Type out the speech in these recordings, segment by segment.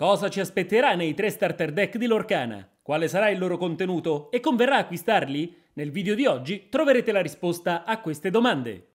Cosa ci aspetterà nei tre starter deck di Lorcana? Quale sarà il loro contenuto e converrà acquistarli? Nel video di oggi troverete la risposta a queste domande.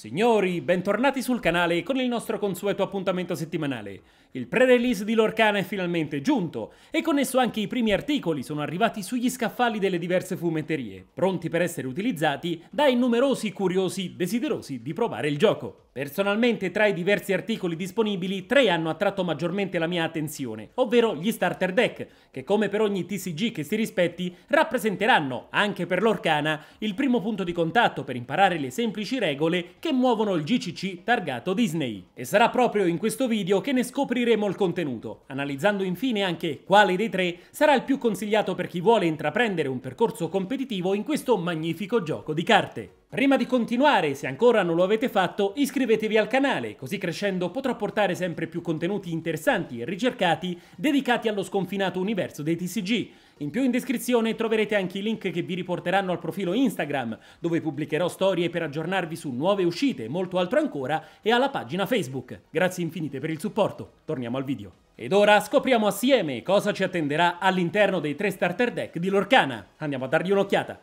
Signori, bentornati sul canale con il nostro consueto appuntamento settimanale. Il pre-release di Lorcana è finalmente giunto e con esso anche i primi articoli sono arrivati sugli scaffali delle diverse fumetterie, pronti per essere utilizzati dai numerosi curiosi desiderosi di provare il gioco. Personalmente tra i diversi articoli disponibili tre hanno attratto maggiormente la mia attenzione, ovvero gli starter deck, che come per ogni TCG che si rispetti rappresenteranno, anche per l'Orcana, il primo punto di contatto per imparare le semplici regole che muovono il GCC targato Disney. E sarà proprio in questo video che ne scopriremo il contenuto, analizzando infine anche quale dei tre sarà il più consigliato per chi vuole intraprendere un percorso competitivo in questo magnifico gioco di carte. Prima di continuare, se ancora non lo avete fatto, iscrivetevi al canale, così crescendo potrò portare sempre più contenuti interessanti e ricercati dedicati allo sconfinato universo dei TCG. In più in descrizione troverete anche i link che vi riporteranno al profilo Instagram, dove pubblicherò storie per aggiornarvi su nuove uscite, e molto altro ancora, e alla pagina Facebook. Grazie infinite per il supporto, torniamo al video. Ed ora scopriamo assieme cosa ci attenderà all'interno dei tre starter deck di Lorcana. Andiamo a dargli un'occhiata.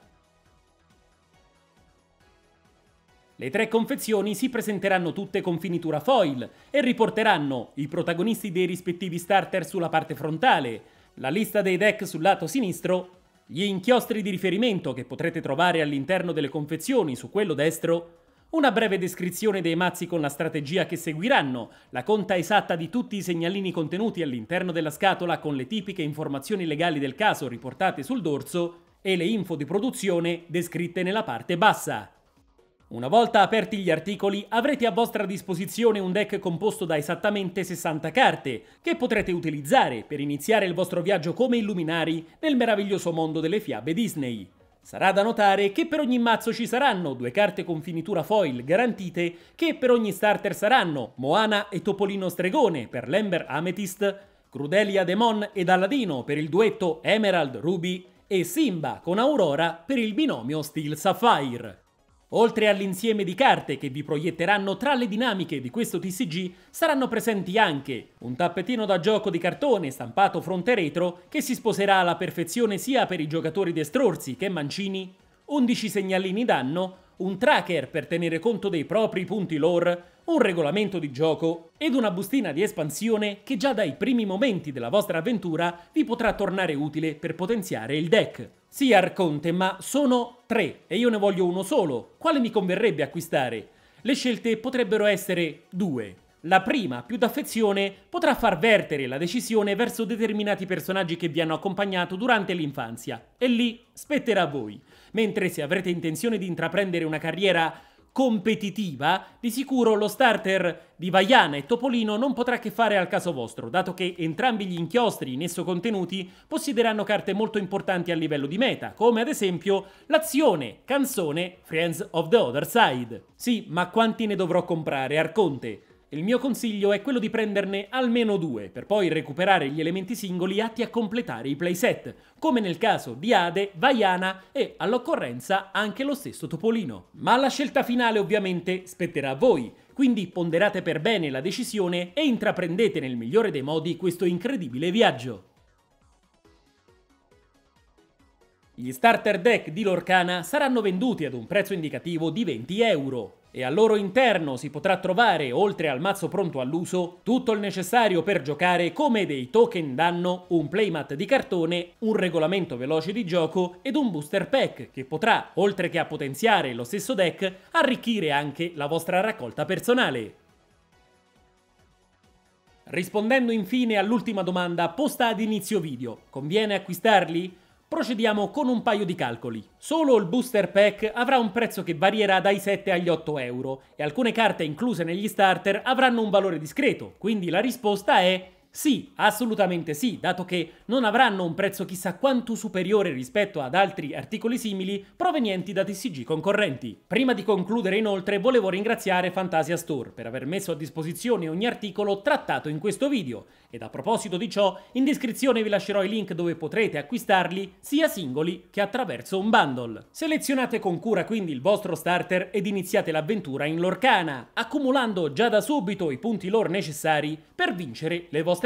Le tre confezioni si presenteranno tutte con finitura foil e riporteranno i protagonisti dei rispettivi starter sulla parte frontale, la lista dei deck sul lato sinistro, gli inchiostri di riferimento che potrete trovare all'interno delle confezioni su quello destro, una breve descrizione dei mazzi con la strategia che seguiranno, la conta esatta di tutti i segnalini contenuti all'interno della scatola con le tipiche informazioni legali del caso riportate sul dorso e le info di produzione descritte nella parte bassa. Una volta aperti gli articoli avrete a vostra disposizione un deck composto da esattamente 60 carte, che potrete utilizzare per iniziare il vostro viaggio come illuminari nel meraviglioso mondo delle fiabe Disney. Sarà da notare che per ogni mazzo ci saranno due carte con finitura foil garantite che per ogni starter saranno Moana e Topolino Stregone per l'Ember Amethyst, Crudelia Demon ed Aladino per il duetto Emerald Ruby e Simba con Aurora per il binomio Steel Sapphire. Oltre all'insieme di carte che vi proietteranno tra le dinamiche di questo TCG, saranno presenti anche un tappetino da gioco di cartone stampato fronte retro che si sposerà alla perfezione sia per i giocatori destrorsi che mancini, 11 segnalini danno, un tracker per tenere conto dei propri punti lore, un regolamento di gioco ed una bustina di espansione che già dai primi momenti della vostra avventura vi potrà tornare utile per potenziare il deck. Sì Arconte, ma sono tre e io ne voglio uno solo. Quale mi converrebbe acquistare? Le scelte potrebbero essere due. La prima, più d'affezione, potrà far vertere la decisione verso determinati personaggi che vi hanno accompagnato durante l'infanzia, e lì spetterà a voi, mentre se avrete intenzione di intraprendere una carriera competitiva, di sicuro lo starter di Vaiana e Topolino non potrà che fare al caso vostro, dato che entrambi gli inchiostri in esso contenuti possiederanno carte molto importanti a livello di meta, come ad esempio l'azione, canzone Friends of the Other Side. Sì, ma quanti ne dovrò comprare, Arconte? Il mio consiglio è quello di prenderne almeno due, per poi recuperare gli elementi singoli atti a completare i playset, come nel caso di Ade, Vaiana e, all'occorrenza, anche lo stesso Topolino. Ma la scelta finale ovviamente spetterà a voi, quindi ponderate per bene la decisione e intraprendete nel migliore dei modi questo incredibile viaggio. Gli starter deck di Lorcana saranno venduti ad un prezzo indicativo di 20 euro e al loro interno si potrà trovare, oltre al mazzo pronto all'uso, tutto il necessario per giocare come dei token danno, un playmat di cartone, un regolamento veloce di gioco ed un booster pack che potrà, oltre che a potenziare lo stesso deck, arricchire anche la vostra raccolta personale. Rispondendo infine all'ultima domanda posta ad inizio video, conviene acquistarli? Procediamo con un paio di calcoli. Solo il booster pack avrà un prezzo che varierà dai 7 agli 8 euro e alcune carte incluse negli starter avranno un valore discreto, quindi la risposta è sì, assolutamente sì, dato che non avranno un prezzo chissà quanto superiore rispetto ad altri articoli simili provenienti da TCG concorrenti. Prima di concludere inoltre volevo ringraziare Fantasia Store per aver messo a disposizione ogni articolo trattato in questo video ed a proposito di ciò in descrizione vi lascerò i link dove potrete acquistarli sia singoli che attraverso un bundle. Selezionate con cura quindi il vostro starter ed iniziate l'avventura in Lorcana, accumulando già da subito i punti lore necessari per vincere le vostre